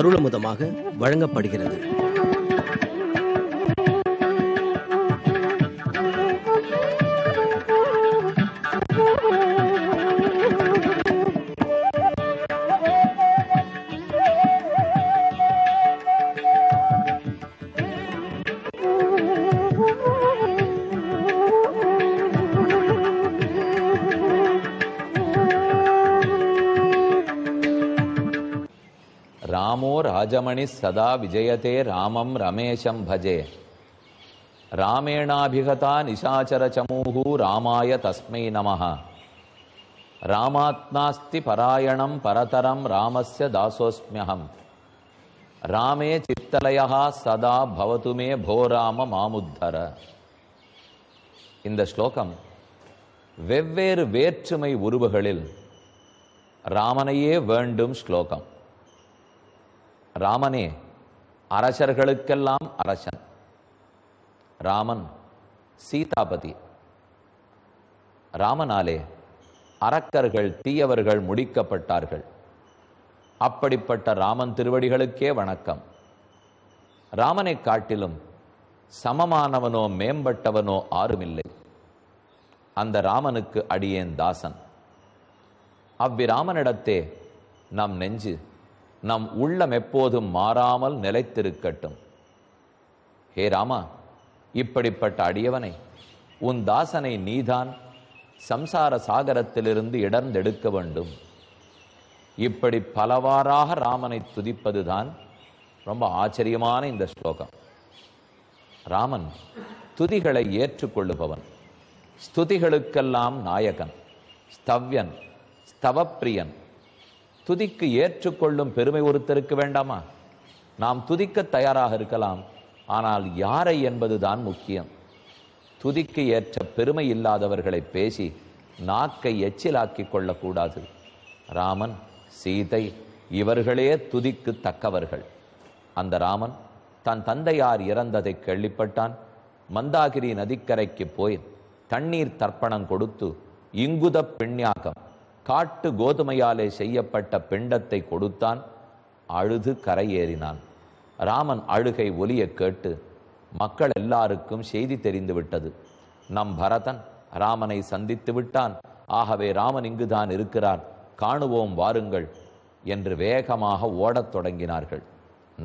அருளமுதமாக வழங்கப்படுகிறது ராமோ ராஜமணி சதா விஜயதே ராமம் ரமேஷம் பஜே ராமேணாபிகதா நிஷாச்சர சமூகு ராமாய தஸ்மை நமஹ ராமாத்மாஸ்தி பராயணம் பரதரம் ராமஸ்ய தாசோஸ்மியகம் ராமே சித்தலயா சதா பவதுமே போராம மாமுத்தர இந்த ஸ்லோகம் வெவ்வேறு வேற்றுமை உருவுகளில் ராமனையே வேண்டும் ஸ்லோகம் ராமனே அரசர்களுக்கெல்லாம் அரசன் ராமன் சீதாபதி ராமனாலே அரக்கர்கள் தீயவர்கள் முடிக்கப்பட்டார்கள் அப்படிப்பட்ட ராமன் திருவடிகளுக்கே வணக்கம் ராமனை காட்டிலும் சமமானவனோ மேம்பட்டவனோ ஆறுமில்லை அந்த ராமனுக்கு அடியேன் தாசன் அவ்விராமனிடத்தே நம் நெஞ்சு நம் உள்ளம் எப்போதும் மாறாமல் நிலைத்திருக்கட்டும் ஹே ராமா இப்படிப்பட்ட அடியவனை உன் தாசனை நீதான் சம்சார சாகரத்திலிருந்து இடர்ந்தெடுக்க வேண்டும் இப்படி பலவாறாக ராமனை துதிப்பதுதான் ரொம்ப ஆச்சரியமான இந்த ஸ்லோகம் ராமன் துதிகளை ஏற்றுக்கொள்ளுபவன் ஸ்துதிகளுக்கெல்லாம் நாயகன் ஸ்தவ்யன் ஸ்தவப்பிரியன் துதிக்கு ஏற்றுக்கொள்ளும் பெருமை ஒருத்தருக்கு வேண்டாமா நாம் துதிக்க தயாராக இருக்கலாம் ஆனால் யாரை என்பதுதான் முக்கியம் துதிக்கு ஏற்ற பெருமை இல்லாதவர்களை பேசி நாக்கை எச்சிலாக்கி கொள்ளக்கூடாது ராமன் சீதை இவர்களே துதிக்கு தக்கவர்கள் அந்த ராமன் தன் தந்தையார் இறந்ததை கேள்விப்பட்டான் மந்தாகிரி நதிக்கரைக்கு போய் தண்ணீர் தர்ப்பணம் கொடுத்து இங்குத பெண்ணியாகம் காட்டு கோதுமையாலே செய்யப்பட்ட பிண்டத்தை கொடுத்தான் அழுது கரையேறினான் ராமன் அழுகை ஒலிய கேட்டு மக்கள் எல்லாருக்கும் செய்தி தெரிந்துவிட்டது நம் பரதன் ராமனை சந்தித்து விட்டான் ஆகவே ராமன் இங்குதான் இருக்கிறான் காணுவோம் வாருங்கள் என்று வேகமாக ஓடத் தொடங்கினார்கள்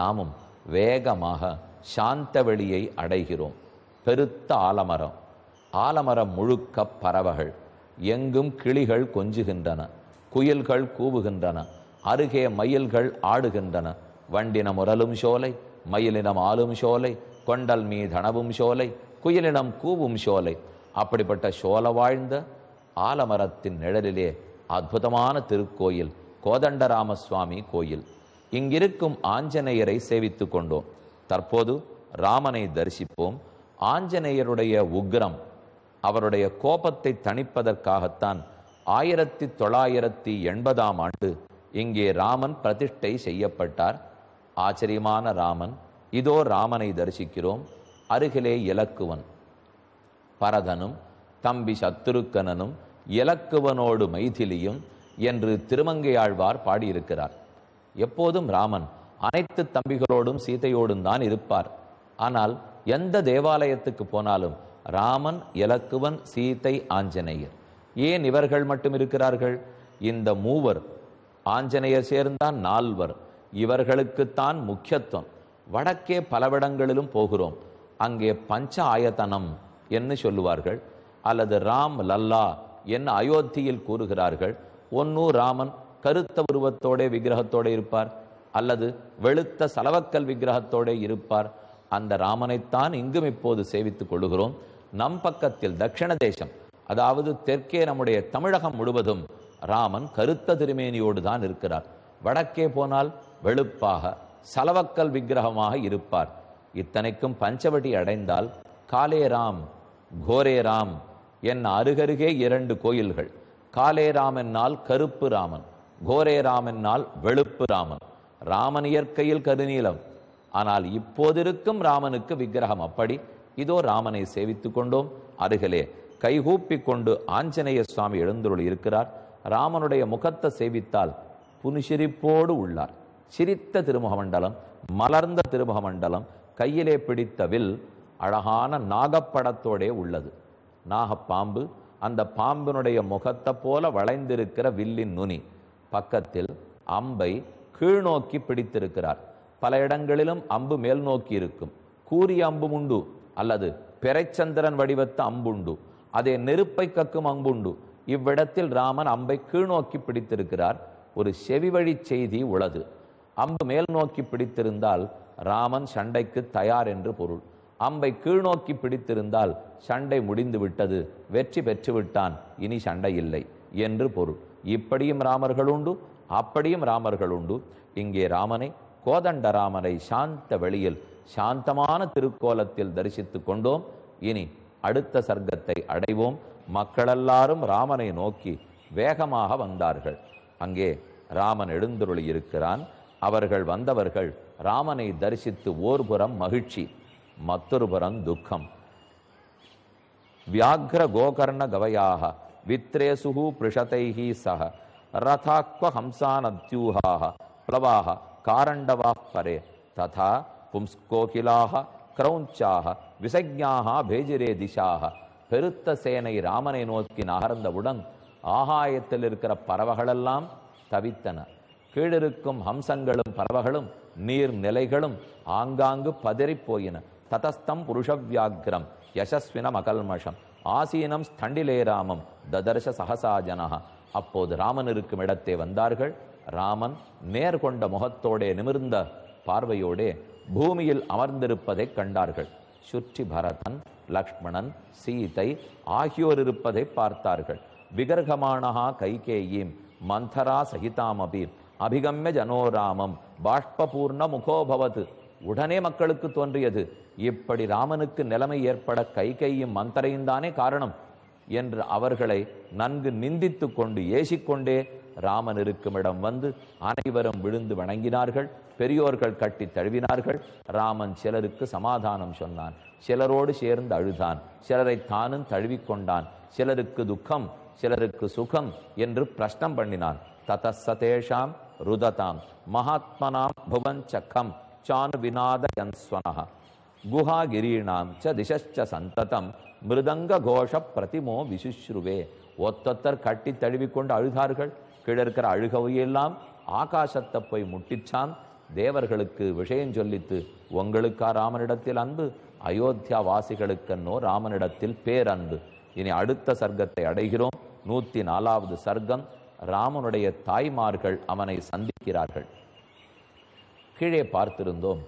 நாமும் வேகமாக சாந்தவெளியை அடைகிறோம் பெருத்த ஆலமரம் ஆலமரம் முழுக்க பறவைகள் எங்கும் கிளிகள் கொஞ்சுகின்றன குயில்கள் கூவுகின்றன அருகே மயில்கள் ஆடுகின்றன வண்டினம் உரலும் சோலை மயிலினம் ஆளும் சோலை கொண்டல் மீதனவும் சோலை குயிலினம் கூவும் சோலை அப்படிப்பட்ட சோல வாழ்ந்த ஆலமரத்தின் நிழலிலே அற்புதமான திருக்கோயில் கோதண்டராமசுவாமி கோயில் இங்கிருக்கும் ஆஞ்சநேயரை சேவித்து கொண்டோம் தற்போது ராமனை தரிசிப்போம் ஆஞ்சநேயருடைய உக்ரம் அவருடைய கோபத்தை தணிப்பதற்காகத்தான் ஆயிரத்தி தொள்ளாயிரத்தி எண்பதாம் ஆண்டு இங்கே ராமன் பிரதிஷ்டை செய்யப்பட்டார் ஆச்சரியமான ராமன் இதோ ராமனை தரிசிக்கிறோம் அருகிலே இலக்குவன் பரதனும் தம்பி சத்துருக்கனனும் இலக்குவனோடு மைதிலியும் என்று திருமங்கையாழ்வார் பாடியிருக்கிறார் எப்போதும் ராமன் அனைத்து தம்பிகளோடும் சீதையோடும் தான் இருப்பார் ஆனால் எந்த தேவாலயத்துக்கு போனாலும் ராமன் இலக்குவன் சீத்தை ஆஞ்சநேயர் ஏன் இவர்கள் மட்டும் இருக்கிறார்கள் இந்த மூவர் ஆஞ்சநேயர் சேர்ந்தான் நால்வர் இவர்களுக்குத்தான் முக்கியத்துவம் வடக்கே பலவிடங்களிலும் போகிறோம் அங்கே பஞ்ச ஆயத்தனம் என்று சொல்லுவார்கள் அல்லது ராம் லல்லா என் அயோத்தியில் கூறுகிறார்கள் ஒன்னு ராமன் கருத்த உருவத்தோட விக்கிரகத்தோட இருப்பார் அல்லது வெளுத்த சலவக்கல் விக்கிரகத்தோட இருப்பார் அந்த ராமனைத்தான் இங்கும் இப்போது சேவித்துக் கொள்கிறோம் நம் பக்கத்தில் தட்சிண தேசம் அதாவது தெற்கே நம்முடைய தமிழகம் முழுவதும் ராமன் கருத்த திருமேனியோடு தான் இருக்கிறார் வடக்கே போனால் வெளுப்பாக சலவக்கல் விக்கிரகமாக இருப்பார் இத்தனைக்கும் பஞ்சவடி அடைந்தால் காலே ராம் கோரே ராம் என் அருகருகே இரண்டு கோயில்கள் காலே என்னால் கருப்பு ராமன் கோரே என்னால் வெளுப்பு ராமன் ராமன் இயற்கையில் கருநீலம் ஆனால் இப்போதிருக்கும் ராமனுக்கு விக்கிரகம் அப்படி இதோ ராமனை சேவித்து கொண்டோம் அருகிலே கைகூப்பி கொண்டு ஆஞ்சநேய சுவாமி எழுந்துருள் இருக்கிறார் ராமனுடைய முகத்தை சேவித்தால் புனுசிரிப்போடு உள்ளார் சிரித்த திருமுகமண்டலம் மலர்ந்த திருமுகமண்டலம் கையிலே பிடித்த வில் அழகான நாகப்படத்தோடே உள்ளது நாகப்பாம்பு அந்த பாம்பினுடைய முகத்தை போல வளைந்திருக்கிற வில்லின் நுனி பக்கத்தில் அம்பை கீழ் நோக்கி பிடித்திருக்கிறார் பல இடங்களிலும் அம்பு மேல் நோக்கி இருக்கும் கூறிய அம்பு உண்டு அல்லது பெரைச்சந்திரன் வடிவத்த அம்புண்டு அதே நெருப்பை கக்கும் அம்புண்டு இவ்விடத்தில் ராமன் அம்பை கீழ்நோக்கி பிடித்திருக்கிறார் ஒரு செவி வழி செய்தி உளது அம்பு மேல் நோக்கி பிடித்திருந்தால் ராமன் சண்டைக்கு தயார் என்று பொருள் அம்பை கீழ்நோக்கி பிடித்திருந்தால் சண்டை முடிந்து விட்டது வெற்றி பெற்றுவிட்டான் இனி சண்டை இல்லை என்று பொருள் இப்படியும் ராமர்கள் உண்டு அப்படியும் ராமர்கள் உண்டு இங்கே ராமனை கோதண்டராமரை சாந்த வெளியில் சாந்தமான திருக்கோலத்தில் தரிசித்து கொண்டோம் இனி அடுத்த சர்க்கத்தை அடைவோம் மக்களெல்லாரும் ராமனை நோக்கி வேகமாக வந்தார்கள் அங்கே ராமன் எழுந்துருளி இருக்கிறான் அவர்கள் வந்தவர்கள் ராமனை தரிசித்து ஓர்புறம் மகிழ்ச்சி புறம் துக்கம் வியாக்ர கோகர்ண கவையாக வித்ரேசுகு பிருஷதைஹி சக ரதாக்வ ஹம்சானத்யூஹாக பிளவாக காரண்டவாக பரே ததா பும்ஸ்கோகிலாக கிரௌஞ்சாக விசஜாக பேஜிரே திசாக பெருத்த சேனை ராமனை நோக்கி நகர்ந்தவுடன் ஆகாயத்தில் இருக்கிற பறவைகளெல்லாம் தவித்தன கீழிருக்கும் ஹம்சங்களும் பறவைகளும் நீர் நிலைகளும் ஆங்காங்கு போயின ததஸ்தம் புருஷவியாகிரம் யசஸ்வின மகல்மஷம் ஆசீனம் ஸ்தண்டிலேராமம் ததர்ஷ சகசாஜனகா அப்போது ராமன் இருக்கும் இடத்தே வந்தார்கள் ராமன் நேர்கொண்ட முகத்தோடே நிமிர்ந்த பார்வையோடே பூமியில் அமர்ந்திருப்பதை கண்டார்கள் சுற்றி பரதன் லக்ஷ்மணன் சீதை ஆகியோர் இருப்பதை பார்த்தார்கள் விகர்கமானஹா கைகேயீம் மந்தரா சகிதாமபி அபிகம்ய ஜனோராமம் பாஷ்பபூர்ண முகோபவது உடனே மக்களுக்கு தோன்றியது இப்படி ராமனுக்கு நிலைமை ஏற்பட கைகையும் மந்தரையும் தானே காரணம் என்று அவர்களை நன்கு நிந்தித்து கொண்டு ஏசிக்கொண்டே ராமன் இருக்குமிடம் வந்து அனைவரும் விழுந்து வணங்கினார்கள் பெரியோர்கள் கட்டி தழுவினார்கள் ராமன் சிலருக்கு சமாதானம் சொன்னான் சிலரோடு சேர்ந்து அழுதான் சிலரை தானும் தழுவிக்கொண்டான் சிலருக்கு துக்கம் சிலருக்கு சுகம் என்று பிரஷ்னம் பண்ணினான் தத சதேஷாம் ருததாம் மகாத்மனாம் புவன் சக்கம் சானு விநாத குஹா குஹாகிரீணாம் ச திசச்ச சந்ததம் மிருதங்க கோஷ பிரதிமோ விசுஸ்ருவே ஒத்தொத்தர் கட்டி தழுவிக்கொண்டு அழுதார்கள் கீழே இருக்கிற அழுகவையெல்லாம் ஆகாசத்தை போய் முட்டிச்சான் தேவர்களுக்கு விஷயம் சொல்லித்து உங்களுக்கா ராமனிடத்தில் அன்பு அயோத்தியா வாசிகளுக்கென்னோ ராமனிடத்தில் பேரன்பு இனி அடுத்த சர்க்கத்தை அடைகிறோம் நூற்றி நாலாவது சர்க்கம் ராமனுடைய தாய்மார்கள் அவனை சந்திக்கிறார்கள் கீழே பார்த்திருந்தோம்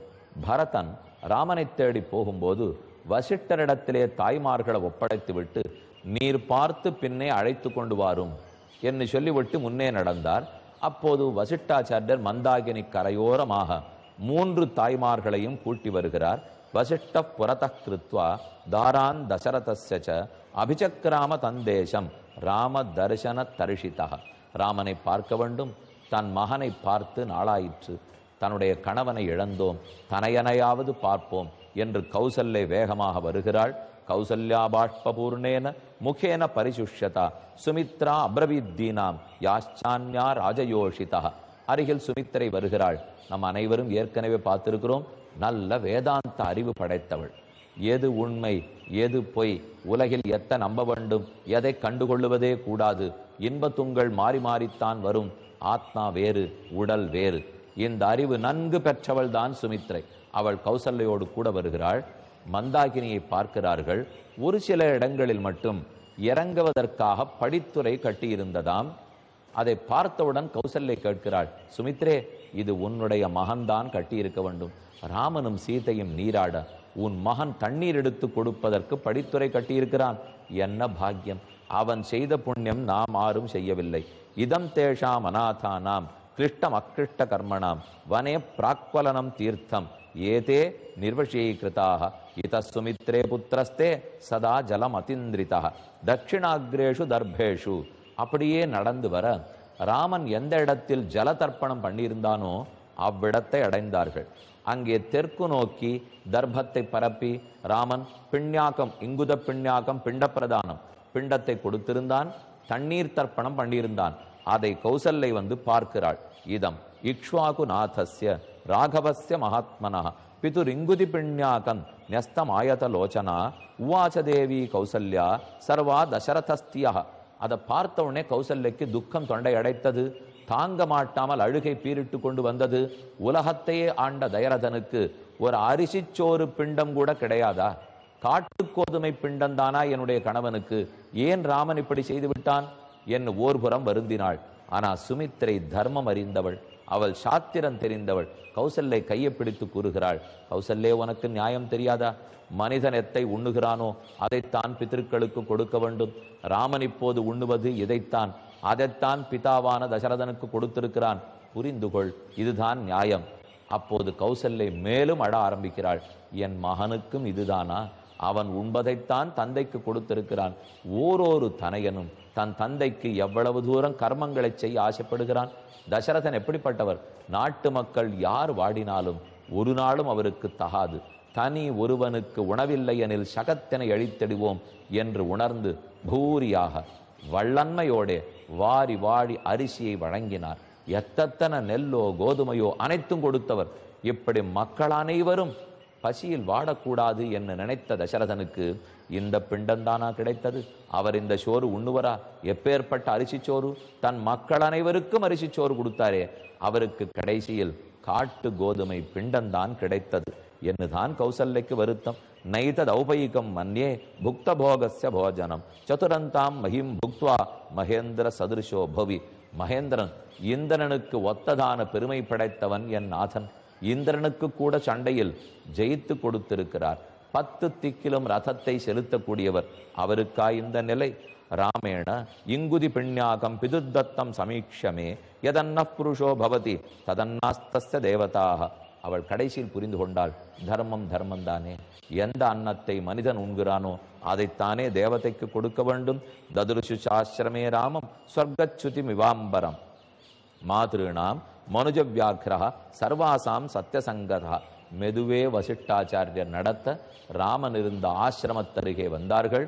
பரதன் ராமனை தேடி போகும்போது வசிட்டரிடத்திலே தாய்மார்களை ஒப்படைத்து விட்டு நீர் பார்த்து பின்னே அழைத்து கொண்டு வாரும் என்று சொல்லிவிட்டு முன்னே நடந்தார் அப்போது வசிட்டாச்சாரியர் மந்தாகினி கரையோரமாக மூன்று தாய்மார்களையும் கூட்டி வருகிறார் வசிஷ்ட புரத கிருத்வா தாரான் தசரதச அபிச்சக்கிராம தந்தேசம் ராம தரிசன தரிசிதா ராமனை பார்க்க வேண்டும் தன் மகனை பார்த்து நாளாயிற்று தன்னுடைய கணவனை இழந்தோம் தனையனையாவது பார்ப்போம் என்று கௌசல்லை வேகமாக வருகிறாள் கௌசல்யா பாஷ்பூர்ணேன முகேன பரிசுஷ்யதா சுமித்ரா அப்ரவித்தீனாம் யாஷான்யா ராஜயோஷிதா அருகில் சுமித்திரை வருகிறாள் நம் அனைவரும் ஏற்கனவே பார்த்திருக்கிறோம் நல்ல வேதாந்த அறிவு படைத்தவள் எது உண்மை எது பொய் உலகில் எத்த நம்ப வேண்டும் எதை கண்டுகொள்ளுவதே கூடாது இன்பத்துங்கள் மாறி மாறித்தான் வரும் ஆத்மா வேறு உடல் வேறு இந்த அறிவு நன்கு பெற்றவள் தான் சுமித்ரை அவள் கௌசல்லையோடு கூட வருகிறாள் மந்தாகினியை பார்க்கிறார்கள் ஒரு சில இடங்களில் மட்டும் இறங்குவதற்காக படித்துறை கட்டியிருந்ததாம் அதை பார்த்தவுடன் கௌசல்யை கேட்கிறாள் சுமித்ரே இது உன்னுடைய மகன்தான் கட்டியிருக்க வேண்டும் ராமனும் சீதையும் நீராட உன் மகன் தண்ணீர் எடுத்து கொடுப்பதற்கு படித்துறை கட்டியிருக்கிறான் என்ன பாக்கியம் அவன் செய்த புண்ணியம் நாம் ஆறும் செய்யவில்லை இதம் தேஷாம் அநாதானாம் கிருஷ்டம் அக்கிருஷ்ட கர்மணாம் வனே பிராக்வலனம் தீர்த்தம் ஏதே நிர்வஷீகிருதாக இத்தஸ்வமித்ரே புத்திரஸ்தே சதா ஜலமதிந்திரிதா தட்சிணாகிரேஷு தர்பேஷு அப்படியே நடந்து வர ராமன் எந்த இடத்தில் ஜல தர்ப்பணம் பண்ணியிருந்தானோ அவ்விடத்தை அடைந்தார்கள் அங்கே தெற்கு நோக்கி தர்ப்பத்தை பரப்பி ராமன் பிண்ணியாக்கம் இங்குத பிண்யாக்கம் பிண்டப்பிரதானம் பிண்டத்தை கொடுத்திருந்தான் தண்ணீர் தர்ப்பணம் பண்ணியிருந்தான் அதை கௌசல்லை வந்து பார்க்கிறாள் இதம் இக்ஷ்வாகுநாதஸ்ய ராகவசிய மகாத்மனா பிதுரிங்குதி பிண்யாகன் நெஸ்தமாயதலோச்சனா உவாச்ச தேவி கௌசல்யா சர்வா தசரதஸ்தியா அதை பார்த்த உடனே கௌசல்யக்கு துக்கம் தொண்டை அடைத்தது தாங்க மாட்டாமல் அழுகை பீரிட்டு கொண்டு வந்தது உலகத்தையே ஆண்ட தயரதனுக்கு ஒரு அரிசிச்சோறு பிண்டம் கூட கிடையாதா காட்டு கோதுமை பிண்டந்தானா என்னுடைய கணவனுக்கு ஏன் ராமன் இப்படி செய்து விட்டான் என் ஓர்புறம் வருந்தினாள் ஆனால் சுமித்திரை தர்மம் அறிந்தவள் அவள் சாத்திரம் தெரிந்தவள் கௌசல்லை கையை பிடித்து கூறுகிறாள் கௌசல்லே உனக்கு நியாயம் தெரியாதா மனிதன் எத்தை உண்ணுகிறானோ அதைத்தான் பித்திருக்களுக்கு கொடுக்க வேண்டும் ராமன் இப்போது உண்ணுவது இதைத்தான் அதைத்தான் பிதாவான தசரதனுக்கு கொடுத்திருக்கிறான் புரிந்து கொள் இதுதான் நியாயம் அப்போது கௌசல்லை மேலும் அட ஆரம்பிக்கிறாள் என் மகனுக்கும் இதுதானா அவன் உண்பதைத்தான் தந்தைக்கு கொடுத்திருக்கிறான் ஓரொரு தனையனும் தன் தந்தைக்கு எவ்வளவு தூரம் கர்மங்களை செய்ய ஆசைப்படுகிறான் தசரதன் எப்படிப்பட்டவர் நாட்டு மக்கள் யார் வாடினாலும் ஒரு நாளும் அவருக்கு தகாது தனி ஒருவனுக்கு உணவில்லை எனில் சகத்தினை அழித்தெடுவோம் என்று உணர்ந்து பூரியாக வள்ளன்மையோடே வாரி வாடி அரிசியை வழங்கினார் எத்தனை நெல்லோ கோதுமையோ அனைத்தும் கொடுத்தவர் இப்படி மக்கள் அனைவரும் பசியில் வாடக்கூடாது என்று நினைத்த தசரதனுக்கு இந்த பிண்டந்தானா கிடைத்தது அவர் இந்த சோறு உண்ணுவரா எப்பேற்பட்ட சோறு தன் மக்கள் அனைவருக்கும் சோறு கொடுத்தாரே அவருக்கு கடைசியில் காட்டு கோதுமை பிண்டந்தான் கிடைத்தது என்னுதான் கௌசல்யக்கு வருத்தம் நைத தௌபயிகம் மன்னே புக்த போகஸ்ய போஜனம் சதுரந்தாம் மகிம் புக்துவா மகேந்திர சதுருஷோ பவி மகேந்திரன் இந்திரனுக்கு ஒத்ததான பெருமை படைத்தவன் என் நாதன் இந்திரனுக்கு கூட சண்டையில் ஜெயித்து கொடுத்திருக்கிறார் பத்து திக்கிலும் ரதத்தை செலுத்தக்கூடியவர் அவருக்கா இந்த நிலை ராமேண இங்குதி பிண்யாகம் பிதுத்தத்தம் சமீட்சமே எதன்ன புருஷோ பவதி ததன்னாஸ்தஸ்ய தேவதாக அவள் கடைசியில் புரிந்து கொண்டாள் தர்மம் தர்மம் தானே எந்த அன்னத்தை மனிதன் உண்கிறானோ அதைத்தானே தேவதைக்கு கொடுக்க வேண்டும் ததுருஷு சாஸ்ரமே ராமம் ஸ்வர்கச்சுதி மிவாம்பரம் மாதிருணாம் மனுஜ வியாக்கிரா சர்வாசாம் சத்தியசங்கரா மெதுவே வசிஷ்டாச்சாரியர் நடத்த ராமன் இருந்த ஆசிரமத்தருகே வந்தார்கள்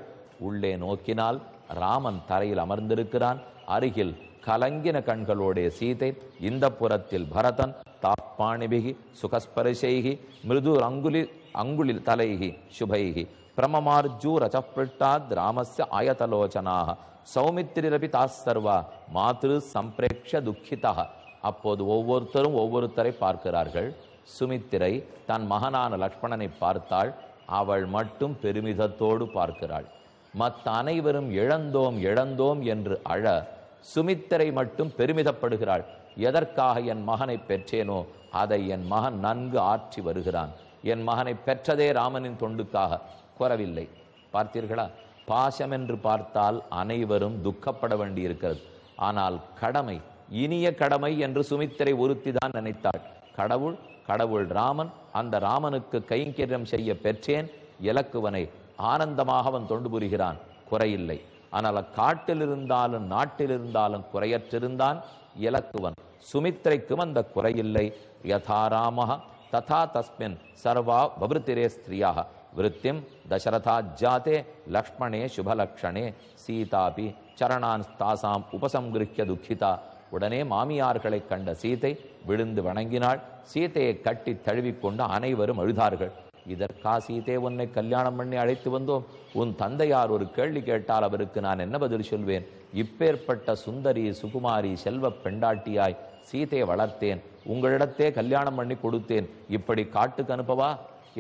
உள்ளே நோக்கினால் ராமன் தரையில் அமர்ந்திருக்கிறான் அருகில் கலங்கின கண்களோடைய சீதை இந்த புறத்தில் பரதன் தாப்பாணிபிகி சுகஸ்பரிசைகி மிருது அங்குலி அங்குலில் தலைகி சுபைகி பிரமமார்ஜூ ரஜப்பிட்டாத் ராமஸ் ஆயதலோச்சனாக சௌமித்திரிரபி தாஸ் சர்வா மாத்ரு சம்பிரேக்ஷ துக்கிதா அப்போது ஒவ்வொருத்தரும் ஒவ்வொருத்தரை பார்க்கிறார்கள் சுமித்திரை தன் மகனான லக்ஷ்மணனை பார்த்தாள் அவள் மட்டும் பெருமிதத்தோடு பார்க்கிறாள் மற்ற அனைவரும் இழந்தோம் இழந்தோம் என்று அழ சுமித்திரை மட்டும் பெருமிதப்படுகிறாள் எதற்காக என் மகனை பெற்றேனோ அதை என் மகன் நன்கு ஆற்றி வருகிறான் என் மகனை பெற்றதே ராமனின் தொண்டுக்காக குறவில்லை பார்த்தீர்களா பாசம் என்று பார்த்தால் அனைவரும் துக்கப்பட வேண்டியிருக்கிறது ஆனால் கடமை இனிய கடமை என்று சுமித்திரை ஒருத்திதான் நினைத்தாள் கடவுள் கடவுள் ராமன் அந்த ராமனுக்கு கைங்கரியம் செய்ய பெற்றேன் இலக்குவனை ஆனந்தமாக அவன் தொண்டு புரிகிறான் குறையில்லை ஆனால் அக்காட்டில் இருந்தாலும் நாட்டில் இருந்தாலும் குறையற்றிருந்தான் இலக்குவன் சுமித்திரைக்கும் அந்த குறையில்லை யதாராமக ததா தஸ்மின் சர்வா பபிருத்திரே ஸ்திரியாக விருத்திம் ஜாதே லக்ஷ்மணே சுபலக்ஷணே சீதாபி சரணான் தாசாம் உபசங்கிருக்கிய துக்கிதா உடனே மாமியார்களை கண்ட சீதை விழுந்து வணங்கினாள் சீதையை கட்டி தழுவிக்கொண்டு அனைவரும் அழுதார்கள் இதற்கா சீதே உன்னை கல்யாணம் பண்ணி அழைத்து வந்தோம் உன் தந்தையார் ஒரு கேள்வி கேட்டால் அவருக்கு நான் என்ன பதில் சொல்வேன் இப்பேற்பட்ட சுந்தரி சுகுமாரி செல்வ பெண்டாட்டியாய் சீதையை வளர்த்தேன் உங்களிடத்தே கல்யாணம் பண்ணி கொடுத்தேன் இப்படி காட்டுக்கு அனுப்பவா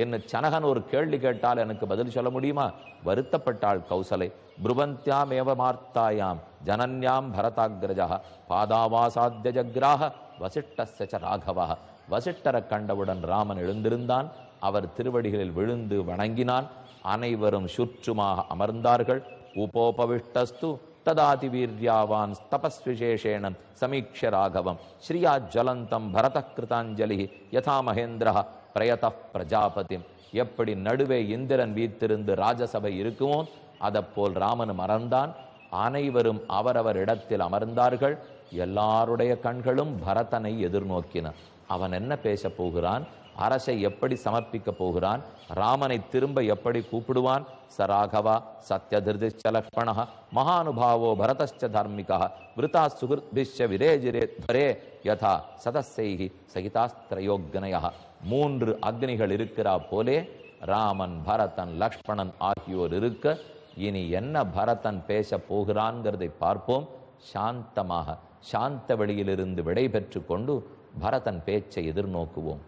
என்ன சனகன் ஒரு கேள்வி கேட்டால் எனக்கு பதில் சொல்ல முடியுமா வருத்தப்பட்டாள் கௌசலை புருவந்தியாம் ஏவமார்த்தாயாம் ஜனன்யாம் பரதாகிரஜா பாதாவாசாத்திய ஜக்ராக வசிஷ்டச ராகவா வசிஷ்டரை கண்டவுடன் ராமன் எழுந்திருந்தான் அவர் திருவடிகளில் விழுந்து வணங்கினான் அனைவரும் சுற்றுமாக அமர்ந்தார்கள் உபோபவிஷ்டஸ்து ததாதி வீர்யாவான் தபஸ்விசேஷேணம் சமீக்ஷ ராகவம் ஸ்ரீயா ஜலந்தம் பரத கிருதாஞ்சலி யதா மகேந்திரா பிரயத பிரஜாபதி எப்படி நடுவே இந்திரன் வீத்திருந்து ராஜசபை இருக்குமோ அதப்போல் ராமன் மறந்தான் அனைவரும் அவரவர் இடத்தில் அமர்ந்தார்கள் எல்லாருடைய கண்களும் பரதனை எதிர்நோக்கின அவன் என்ன பேச போகிறான் அரசை எப்படி சமர்ப்பிக்க போகிறான் ராமனை திரும்ப எப்படி கூப்பிடுவான் சராகவா சத்யதிர்திச்ச லக்ஷ்மணா மகானுபாவோ பரதச்ச தார்மிகா விருதா சுகிருத்பிஷ விரேஜிரே தரே யதா சதசைஹி சகிதாஸ்திரயோக்னயா மூன்று அக்னிகள் இருக்கிறா போலே ராமன் பரதன் லக்ஷ்மணன் ஆகியோர் இருக்க இனி என்ன பரதன் பேச போகிறான்கிறதை பார்ப்போம் சாந்தமாக சாந்த வெளியிலிருந்து விடை பெற்று கொண்டு பரதன் பேச்சை எதிர்நோக்குவோம்